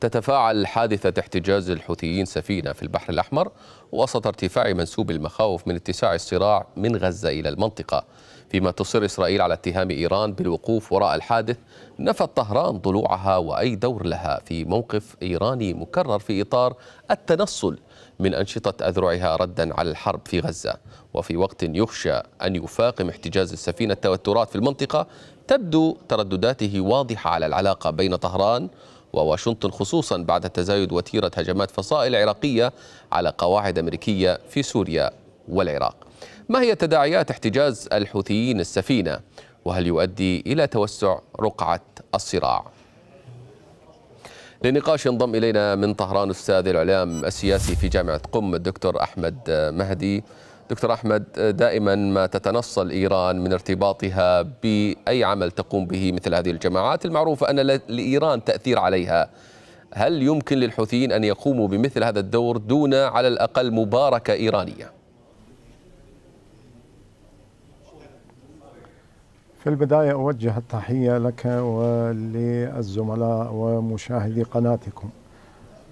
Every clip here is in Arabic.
تتفاعل حادثة احتجاز الحوثيين سفينة في البحر الأحمر وسط ارتفاع منسوب المخاوف من اتساع الصراع من غزة إلى المنطقة فيما تصر إسرائيل على اتهام إيران بالوقوف وراء الحادث نفت طهران ضلوعها وأي دور لها في موقف إيراني مكرر في إطار التنصل من أنشطة أذرعها ردا على الحرب في غزة وفي وقت يخشى أن يفاقم احتجاز السفينة التوترات في المنطقة تبدو تردداته واضحة على العلاقة بين طهران وواشنطن خصوصا بعد تزايد وتيرة هجمات فصائل عراقية على قواعد أمريكية في سوريا والعراق ما هي تداعيات احتجاز الحوثيين السفينة وهل يؤدي إلى توسع رقعة الصراع لنقاش ينضم إلينا من طهران أستاذ الإعلام السياسي في جامعة قم الدكتور أحمد مهدي دكتور أحمد دائما ما تتنصل إيران من ارتباطها بأي عمل تقوم به مثل هذه الجماعات المعروفة أن لإيران تأثير عليها هل يمكن للحوثيين أن يقوموا بمثل هذا الدور دون على الأقل مباركة إيرانية؟ في البداية أوجه التحية لك وللزملاء ومشاهدي قناتكم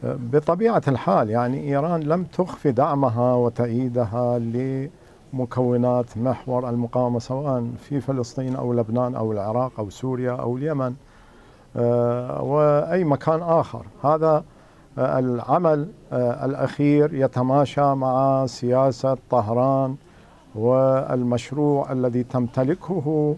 بطبيعة الحال يعني إيران لم تخفي دعمها وتأييدها لمكونات محور المقاومة سواء في فلسطين أو لبنان أو العراق أو سوريا أو اليمن آه، وأي مكان آخر هذا آه، العمل آه، الأخير يتماشى مع سياسة طهران والمشروع الذي تمتلكه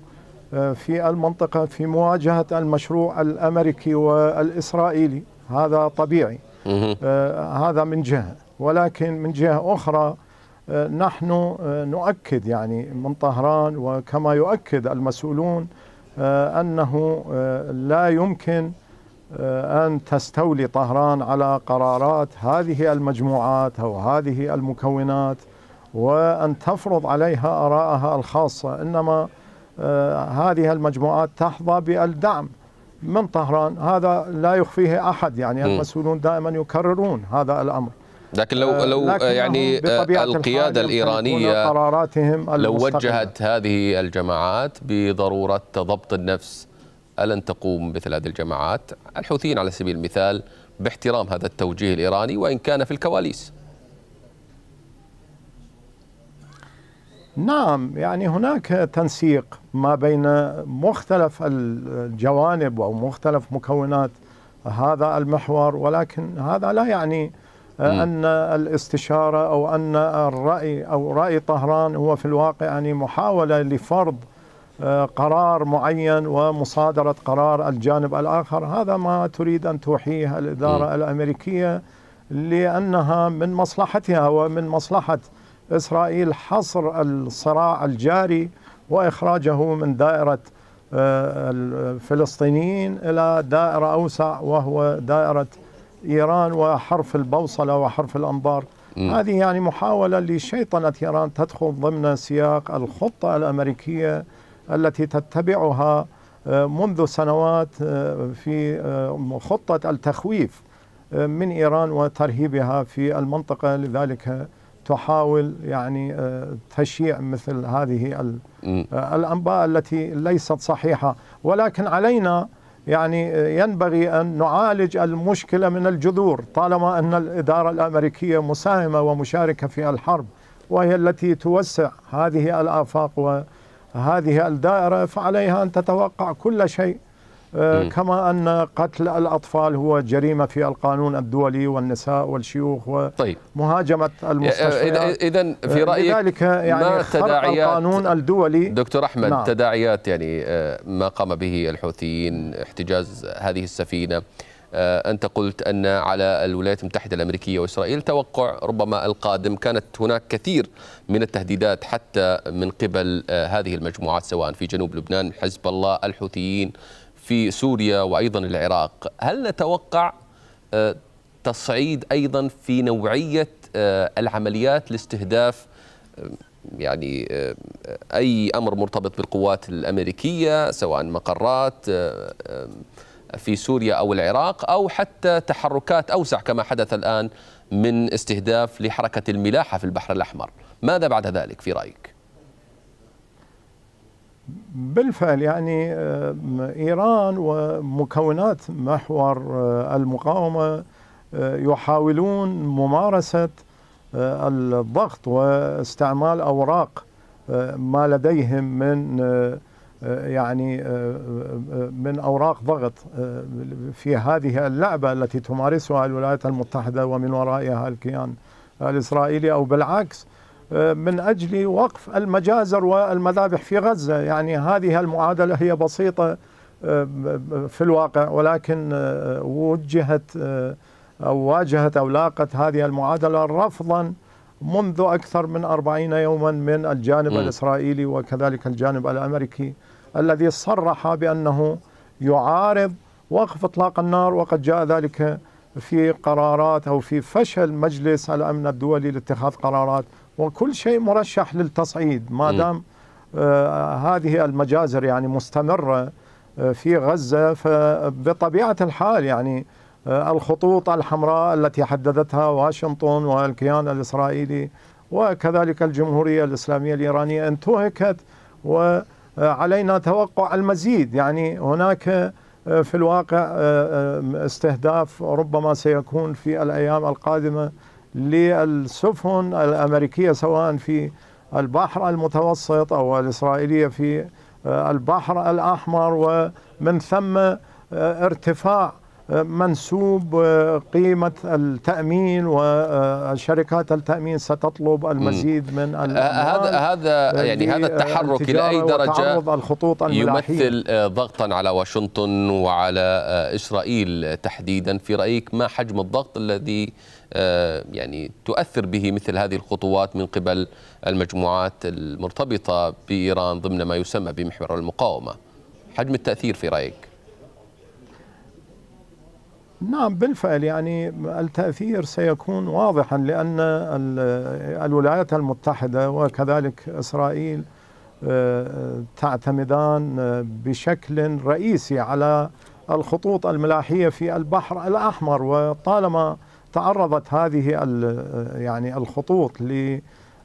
في المنطقة في مواجهة المشروع الأمريكي والإسرائيلي هذا طبيعي آه، هذا من جهة ولكن من جهة أخرى آه، نحن آه، نؤكد يعني من طهران وكما يؤكد المسؤولون أنه لا يمكن أن تستولي طهران على قرارات هذه المجموعات أو هذه المكونات وأن تفرض عليها آراءها الخاصة إنما هذه المجموعات تحظى بالدعم من طهران هذا لا يخفيه احد يعني م. المسؤولون دائما يكررون هذا الامر لكن لو آه، لو لكن يعني آه، القياده الايرانيه قراراتهم لو وجهت هذه الجماعات بضروره ضبط النفس الن تقوم مثل هذه الجماعات الحوثيين على سبيل المثال باحترام هذا التوجيه الايراني وان كان في الكواليس نعم يعني هناك تنسيق ما بين مختلف الجوانب او مختلف مكونات هذا المحور ولكن هذا لا يعني آه، أن الاستشارة أو أن الرأي أو رأي طهران هو في الواقع يعني محاولة لفرض آه، قرار معين ومصادرة قرار الجانب الآخر هذا ما تريد أن توحيه الإدارة الأمريكية لأنها من مصلحتها ومن مصلحة إسرائيل حصر الصراع الجاري وإخراجه من دائرة آه، الفلسطينيين إلى دائرة أوسع وهو دائرة إيران وحرف البوصلة وحرف الأنظار م. هذه يعني محاولة لشيطنة إيران تدخل ضمن سياق الخطة الأمريكية التي تتبعها آه، منذ سنوات آه، في خطة التخويف من إيران وترهيبها في المنطقة لذلك تحاول يعني آه، تشيع مثل هذه آه، الأنباء التي ليست صحيحة ولكن علينا يعني آه، ينبغي أن نعالج المشكلة من الجذور طالما أن الإدارة الأمريكية مساهمة ومشاركة في الحرب وهي التي توسع هذه الآفاق وهذه الدائرة فعليها أن تتوقع كل شيء آه، كما أن قتل الأطفال هو جريمة في القانون الدولي والنساء والشيوخ طيب. ومهاجمة آه، المستشفيات إذا في آه، رأيك لذلك يعني ما تداعيات القانون الدولي دكتور أحمد نعم. تداعيات يعني ما قام به الحوثيين احتجاز هذه السفينة أنت قلت أن على الولايات المتحدة الأمريكية وإسرائيل توقع ربما القادم كانت هناك كثير من التهديدات حتى من قبل هذه المجموعات سواء في جنوب لبنان حزب الله الحوثيين في سوريا وايضا العراق هل نتوقع آه، تصعيد ايضا في نوعيه آه، العمليات لاستهداف آه، يعني اي امر مرتبط بالقوات الامريكيه سواء مقرات في سوريا او العراق او حتى تحركات اوسع كما حدث الان من استهداف لحركه الملاحه في البحر الاحمر، ماذا بعد ذلك في رايك؟ بالفعل يعني آه، إيران ومكونات محور آه، المقاومة آه، يحاولون ممارسة الضغط واستعمال أوراق ما لديهم من يعني من أوراق ضغط في هذه اللعبة التي تمارسها الولايات المتحدة ومن ورائها الكيان الإسرائيلي أو بالعكس من أجل وقف المجازر والمذابح في غزة يعني هذه المعادلة هي بسيطة آه، في الواقع ولكن آه، وجهت آه، أو واجهت أو لاقت هذه المعادلة رفضا منذ أكثر من أربعين يوما من الجانب م. الإسرائيلي وكذلك الجانب الأمريكي الذي صرح بأنه يعارض وقف إطلاق النار وقد جاء ذلك في قرارات أو في فشل مجلس الأمن الدولي لاتخاذ قرارات وكل شيء مرشح للتصعيد ما دام آه، هذه المجازر يعني مستمرة آه، في غزة فبطبيعة الحال يعني آه، الخطوط الحمراء التي حددتها واشنطن والكيان الإسرائيلي وكذلك الجمهورية الإسلامية الإيرانية انتهكت وعلينا توقع المزيد يعني هناك في الواقع استهداف ربما سيكون في الأيام القادمة للسفن الأمريكية سواء في البحر المتوسط أو الإسرائيلية في آه، البحر الأحمر ومن ثم آه، ارتفاع منسوب آه، قيمة التأمين وشركات التأمين ستطلب المزيد من آه، هذا هذا يعني هذا التحرك إلى أي درجة الخطوط يمثل آه، ضغطا على واشنطن وعلى إسرائيل تحديدا في رأيك ما حجم الضغط الذي يعني تؤثر به مثل هذه الخطوات من قبل المجموعات المرتبطة بإيران ضمن ما يسمى بمحور المقاومة حجم التأثير في رأيك نعم بالفعل يعني التأثير سيكون واضحا لأن الولايات المتحدة وكذلك إسرائيل آه، آه، تعتمدان بشكل رئيسي على الخطوط الملاحية في البحر الأحمر وطالما تعرضت هذه يعني الخطوط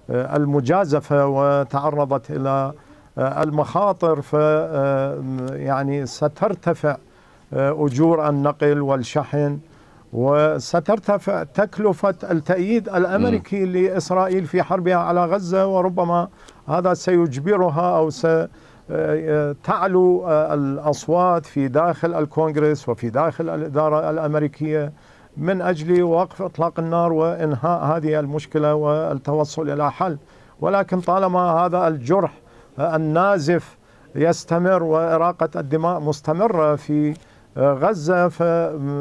للمجازفة وتعرضت إلى المخاطر ف آه، يعني سترتفع آه، أجور النقل والشحن وسترتفع تكلفة التأييد الأمريكي م. لإسرائيل في حربها على غزة وربما هذا سيجبرها أو ستعلو آه، آه، الأصوات في داخل الكونغرس وفي داخل الإدارة الأمريكية من أجل وقف إطلاق النار وإنهاء هذه المشكلة والتوصل إلى حل ولكن طالما هذا الجرح النازف يستمر وإراقة الدماء مستمرة في غزة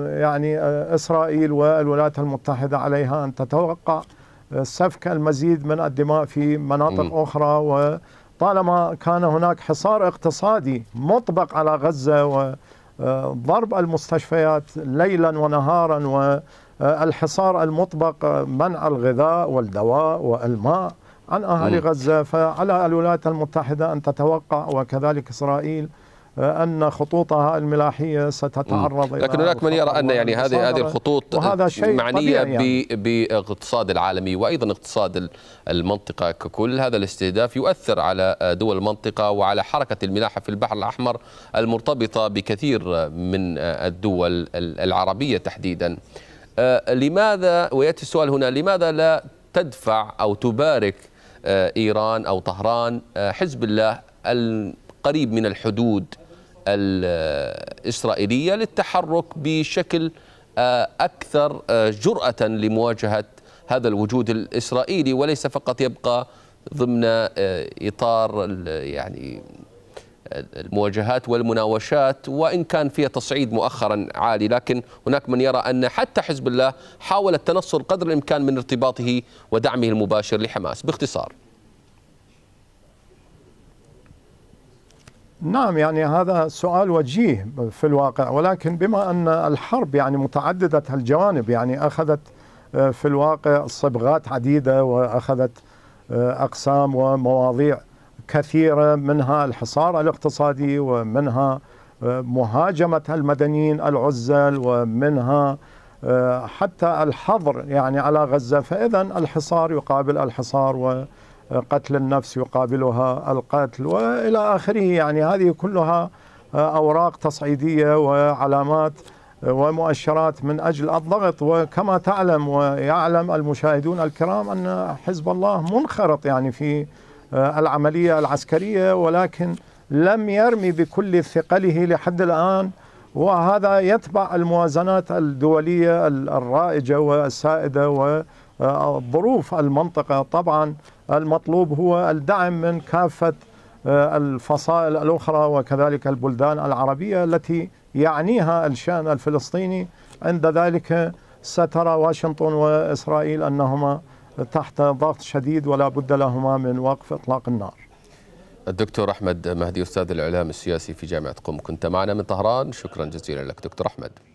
يعني آه، إسرائيل والولايات المتحدة عليها أن تتوقع آه، سفك المزيد من الدماء في مناطق أخرى وطالما كان هناك حصار اقتصادي مطبق على غزة وضرب آه، المستشفيات ليلا ونهارا والحصار المطبق منع الغذاء والدواء والماء عن أهالي غزة فعلى الولايات المتحدة أن تتوقع وكذلك إسرائيل ان خطوطها الملاحيه ستتعرض الى لكن هناك من يرى ان يعني هذه هذه الخطوط وهذا شيء معنيه يعني. باقتصاد العالمي وايضا اقتصاد المنطقه ككل هذا الاستهداف يؤثر على دول المنطقه وعلى حركه الملاحه في البحر الاحمر المرتبطه بكثير من الدول العربيه تحديدا أه، لماذا وياتي السؤال هنا لماذا لا تدفع او تبارك أه، ايران او طهران أه، حزب الله القريب من الحدود الإسرائيلية للتحرك بشكل آه، أكثر آه، جرأة لمواجهة هذا الوجود الإسرائيلي وليس فقط يبقى ضمن آه، إطار يعني المواجهات والمناوشات وإن كان فيها تصعيد مؤخرا عالي لكن هناك من يرى أن حتى حزب الله حاول التنصل قدر الإمكان من ارتباطه ودعمه المباشر لحماس باختصار نعم يعني هذا سؤال وجيه في الواقع ولكن بما أن الحرب يعني متعددة الجوانب يعني أخذت آه، في الواقع صبغات عديدة وأخذت آه، أقسام ومواضيع كثيرة منها الحصار الاقتصادي ومنها آه، مهاجمة المدنيين العزل ومنها حتى الحظر يعني على غزة فإذا الحصار يقابل الحصار و قتل النفس يقابلها القتل والى اخره يعني هذه كلها اوراق تصعيديه وعلامات ومؤشرات من اجل الضغط وكما تعلم ويعلم المشاهدون الكرام ان حزب الله منخرط يعني في العمليه العسكريه ولكن لم يرمي بكل ثقله لحد الان وهذا يتبع الموازنات الدوليه الرائجه والسائده وظروف المنطقه طبعا المطلوب هو الدعم من كافة آه، الفصائل الأخرى وكذلك البلدان العربية التي يعنيها الشأن الفلسطيني عند ذلك سترى واشنطن وإسرائيل أنهما تحت ضغط شديد ولا بد لهما من وقف إطلاق النار الدكتور أحمد مهدي أستاذ الإعلام السياسي في جامعة قم كنت معنا من طهران شكرا جزيلا لك دكتور أحمد